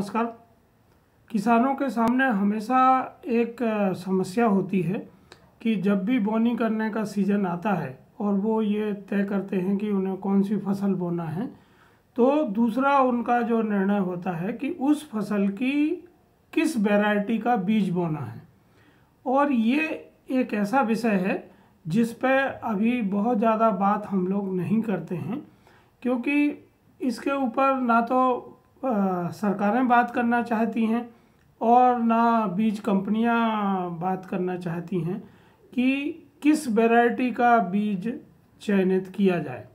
नमस्कार किसानों के सामने हमेशा एक समस्या होती है कि जब भी बोनी करने का सीज़न आता है और वो ये तय करते हैं कि उन्हें कौन सी फसल बोना है तो दूसरा उनका जो निर्णय होता है कि उस फसल की किस वैरायटी का बीज बोना है और ये एक ऐसा विषय है जिस पर अभी बहुत ज़्यादा बात हम लोग नहीं करते हैं क्योंकि इसके ऊपर ना तो सरकारें बात करना चाहती हैं और ना बीज कंपनियां बात करना चाहती हैं कि किस वैरायटी का बीज चयनित किया जाए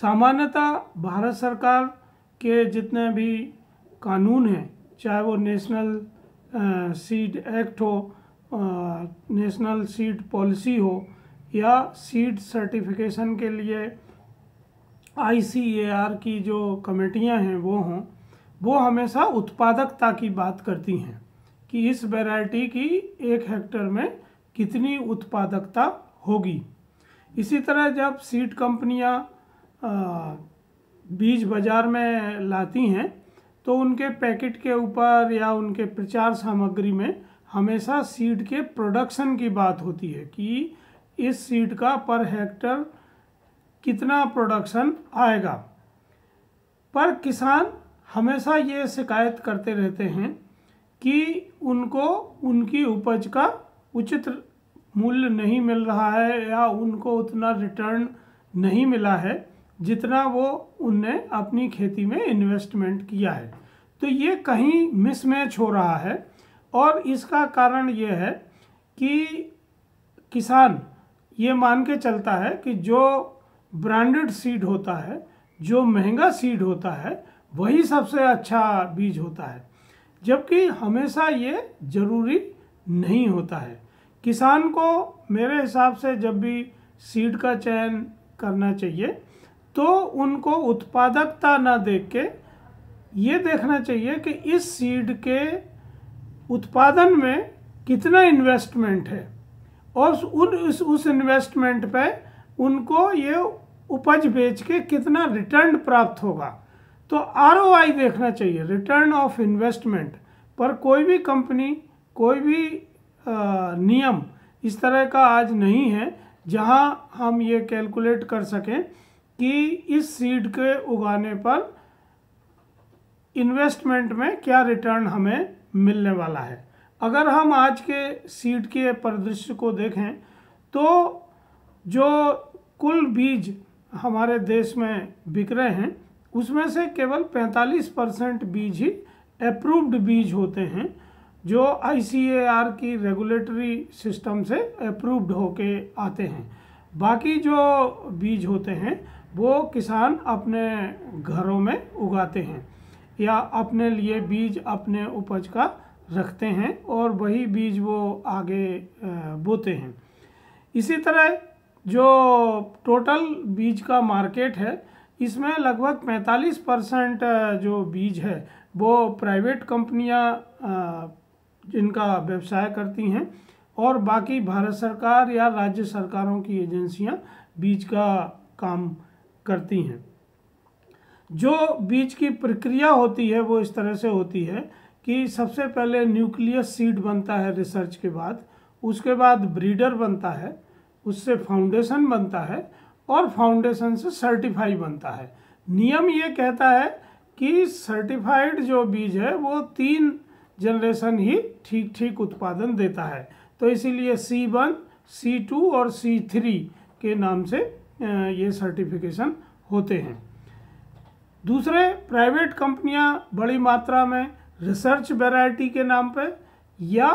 सामान्यतः भारत सरकार के जितने भी कानून हैं चाहे वो नेशनल सीड एक्ट हो आ, नेशनल सीड पॉलिसी हो या सीड सर्टिफिकेशन के लिए आईसीएआर की जो कमेटियां हैं वो हों वो हमेशा उत्पादकता की बात करती हैं कि इस वैरायटी की एक हेक्टर में कितनी उत्पादकता होगी इसी तरह जब सीड कंपनियां बीज बाज़ार में लाती हैं तो उनके पैकेट के ऊपर या उनके प्रचार सामग्री में हमेशा सीड के प्रोडक्शन की बात होती है कि इस सीड का पर हेक्टर कितना प्रोडक्शन आएगा पर किसान हमेशा ये शिकायत करते रहते हैं कि उनको उनकी उपज का उचित मूल्य नहीं मिल रहा है या उनको उतना रिटर्न नहीं मिला है जितना वो उनने अपनी खेती में इन्वेस्टमेंट किया है तो ये कहीं मिसमैच हो रहा है और इसका कारण ये है कि किसान ये मान के चलता है कि जो ब्रांडेड सीड होता है जो महंगा सीड होता है वही सबसे अच्छा बीज होता है जबकि हमेशा ये ज़रूरी नहीं होता है किसान को मेरे हिसाब से जब भी सीड का चयन करना चाहिए तो उनको उत्पादकता ना देख के ये देखना चाहिए कि इस सीड के उत्पादन में कितना इन्वेस्टमेंट है और उन उस उस इन्वेस्टमेंट पे उनको ये उपज बेच के कितना रिटर्न प्राप्त होगा तो आर देखना चाहिए रिटर्न ऑफ इन्वेस्टमेंट पर कोई भी कंपनी कोई भी आ, नियम इस तरह का आज नहीं है जहां हम ये कैलकुलेट कर सकें कि इस सीड के उगाने पर इन्वेस्टमेंट में क्या रिटर्न हमें मिलने वाला है अगर हम आज के सीड के परिदृश्य को देखें तो जो कुल बीज हमारे देश में बिक रहे हैं उसमें से केवल 45 परसेंट बीज ही अप्रूव्ड बीज होते हैं जो आई की रेगुलेटरी सिस्टम से अप्रूव्ड होके आते हैं बाकी जो बीज होते हैं वो किसान अपने घरों में उगाते हैं या अपने लिए बीज अपने उपज का रखते हैं और वही बीज वो आगे बोते हैं इसी तरह जो टोटल बीज का मार्केट है इसमें लगभग 45 परसेंट जो बीज है वो प्राइवेट कंपनियां जिनका व्यवसाय करती हैं और बाकी भारत सरकार या राज्य सरकारों की एजेंसियां बीज का काम करती हैं जो बीज की प्रक्रिया होती है वो इस तरह से होती है कि सबसे पहले न्यूक्लियस सीड बनता है रिसर्च के बाद उसके बाद ब्रीडर बनता है उससे फाउंडेशन बनता है और फाउंडेशन से सर्टिफाई बनता है नियम ये कहता है कि सर्टिफाइड जो बीज है वो तीन जनरेशन ही ठीक ठीक उत्पादन देता है तो इसीलिए सी वन सी टू और सी थ्री के नाम से ये सर्टिफिकेशन होते हैं दूसरे प्राइवेट कंपनियां बड़ी मात्रा में रिसर्च वैरायटी के नाम पे या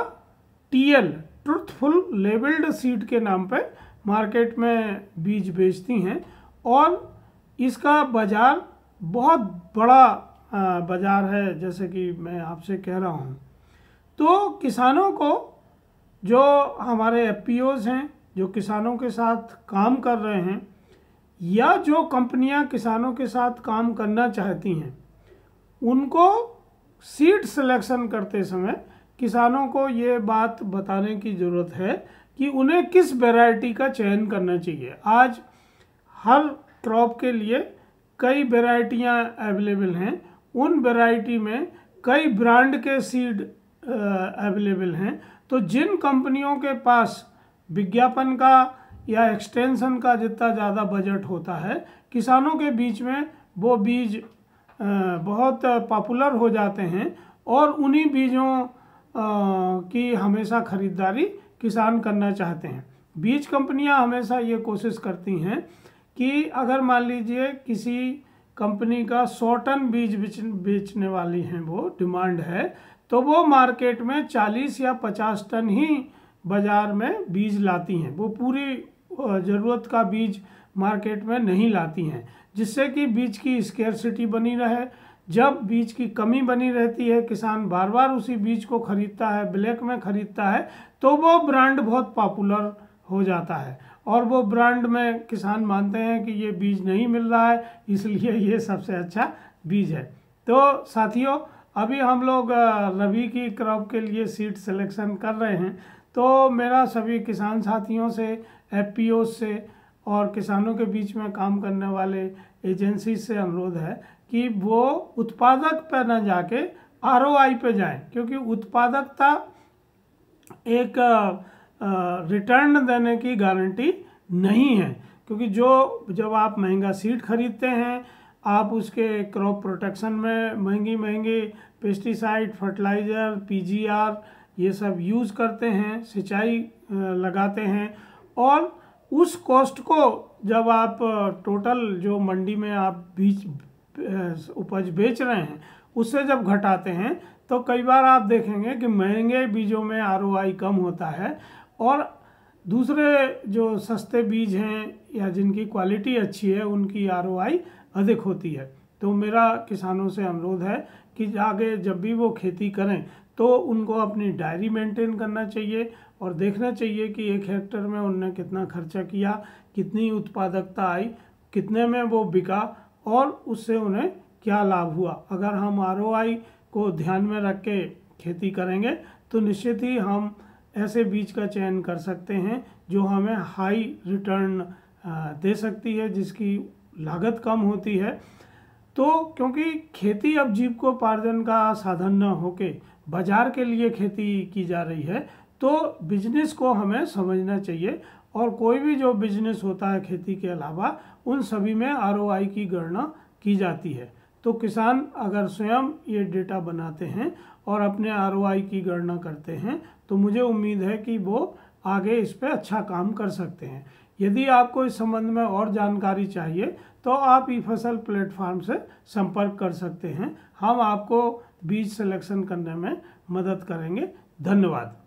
एल ट्रुथफुल लेबल्ड सीड के नाम पर मार्केट में बीज बेचती हैं और इसका बाज़ार बहुत बड़ा बाज़ार है जैसे कि मैं आपसे कह रहा हूँ तो किसानों को जो हमारे एफ हैं जो किसानों के साथ काम कर रहे हैं या जो कंपनियां किसानों के साथ काम करना चाहती हैं उनको सीड सिलेक्शन करते समय किसानों को ये बात बताने की ज़रूरत है कि उन्हें किस वैरायटी का चयन करना चाहिए आज हर क्रॉप के लिए कई वेराइटियाँ अवेलेबल हैं उन वेराइटी में कई ब्रांड के सीड अवेलेबल हैं तो जिन कंपनियों के पास विज्ञापन का या एक्सटेंशन का जितना ज़्यादा बजट होता है किसानों के बीच में वो बीज बहुत पॉपुलर हो जाते हैं और उन्हीं बीजों की हमेशा ख़रीदारी किसान करना चाहते हैं बीज कंपनियां हमेशा ये कोशिश करती हैं कि अगर मान लीजिए किसी कंपनी का सौ टन बीज बेच बेचने वाली हैं वो डिमांड है तो वो मार्केट में चालीस या पचास टन ही बाज़ार में बीज लाती हैं वो पूरी ज़रूरत का बीज मार्केट में नहीं लाती हैं जिससे कि बीज की स्केरसिटी बनी रहे जब बीज की कमी बनी रहती है किसान बार बार उसी बीज को खरीदता है ब्लैक में खरीदता है तो वो ब्रांड बहुत पॉपुलर हो जाता है और वो ब्रांड में किसान मानते हैं कि ये बीज नहीं मिल रहा है इसलिए ये सबसे अच्छा बीज है तो साथियों अभी हम लोग रबी की क्रॉप के लिए सीड सिलेक्शन कर रहे हैं तो मेरा सभी किसान साथियों से एफ से और किसानों के बीच में काम करने वाले एजेंसी से अनुरोध है कि वो उत्पादक पर न जाके आर पे जाएं क्योंकि उत्पादकता एक रिटर्न देने की गारंटी नहीं है क्योंकि जो जब आप महंगा सीड खरीदते हैं आप उसके क्रॉप प्रोटेक्शन में महंगी महंगी पेस्टिसाइड फर्टिलाइज़र पीजीआर ये सब यूज़ करते हैं सिंचाई लगाते हैं और उस कॉस्ट को जब आप टोटल जो मंडी में आप बीज उपज बेच रहे हैं उससे जब घटाते हैं तो कई बार आप देखेंगे कि महंगे बीजों में आर कम होता है और दूसरे जो सस्ते बीज हैं या जिनकी क्वालिटी अच्छी है उनकी आर अधिक होती है तो मेरा किसानों से अनुरोध है कि आगे जब भी वो खेती करें तो उनको अपनी डायरी मेंटेन करना चाहिए और देखना चाहिए कि एक हेक्टर में उनने कितना खर्चा किया कितनी उत्पादकता आई कितने में वो बिका और उससे उन्हें क्या लाभ हुआ अगर हम आर को ध्यान में रख के खेती करेंगे तो निश्चित ही हम ऐसे बीज का चयन कर सकते हैं जो हमें हाई रिटर्न दे सकती है जिसकी लागत कम होती है तो क्योंकि खेती अब जीव को पार्जन का साधन न होके बाजार के लिए खेती की जा रही है तो बिजनेस को हमें समझना चाहिए और कोई भी जो बिजनेस होता है खेती के अलावा उन सभी में आर की गणना की जाती है तो किसान अगर स्वयं ये डेटा बनाते हैं और अपने आर की गणना करते हैं तो मुझे उम्मीद है कि वो आगे इस पर अच्छा काम कर सकते हैं यदि आपको इस संबंध में और जानकारी चाहिए तो आप ई फसल प्लेटफॉर्म से संपर्क कर सकते हैं हम आपको बीज सिलेक्शन करने में मदद करेंगे धन्यवाद